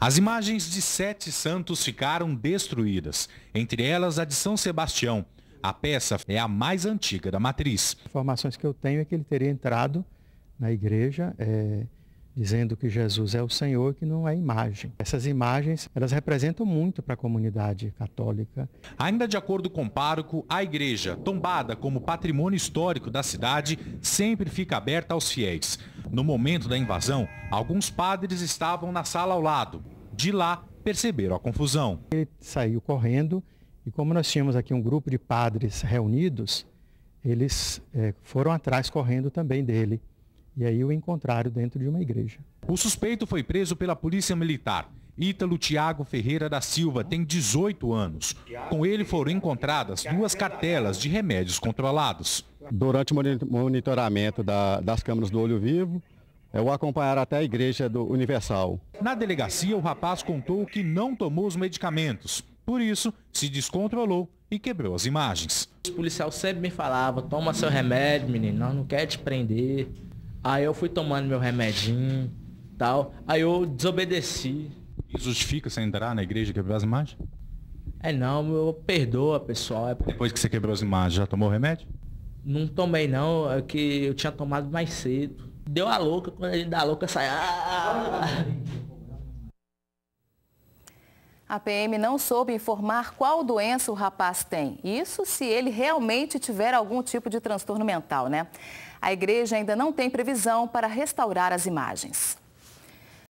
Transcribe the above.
As imagens de sete santos ficaram destruídas, entre elas a de São Sebastião. A peça é a mais antiga da matriz. Informações que eu tenho é que ele teria entrado na igreja é, dizendo que Jesus é o Senhor, que não é imagem. Essas imagens, elas representam muito para a comunidade católica. Ainda de acordo com o pároco, a igreja, tombada como patrimônio histórico da cidade, sempre fica aberta aos fiéis. No momento da invasão, alguns padres estavam na sala ao lado. De lá, perceberam a confusão. Ele saiu correndo e como nós tínhamos aqui um grupo de padres reunidos, eles eh, foram atrás correndo também dele. E aí o encontraram dentro de uma igreja. O suspeito foi preso pela polícia militar. Ítalo Tiago Ferreira da Silva tem 18 anos. Com ele foram encontradas duas cartelas de remédios controlados durante o monitoramento da, das câmeras do olho vivo, é o acompanhar até a Igreja do Universal. Na delegacia, o rapaz contou que não tomou os medicamentos. Por isso, se descontrolou e quebrou as imagens. Os policiais sempre me falavam, toma seu remédio, menino, nós não quer te prender. Aí eu fui tomando meu remedinho, tal. Aí eu desobedeci. Isso justifica você entrar na igreja e quebrar as imagens? É não, eu perdoa, pessoal. É... Depois que você quebrou as imagens, já tomou remédio? Não tomei não, é que eu tinha tomado mais cedo. Deu a louca, quando ele dá a louca sai. Ah! A PM não soube informar qual doença o rapaz tem. Isso se ele realmente tiver algum tipo de transtorno mental, né? A igreja ainda não tem previsão para restaurar as imagens.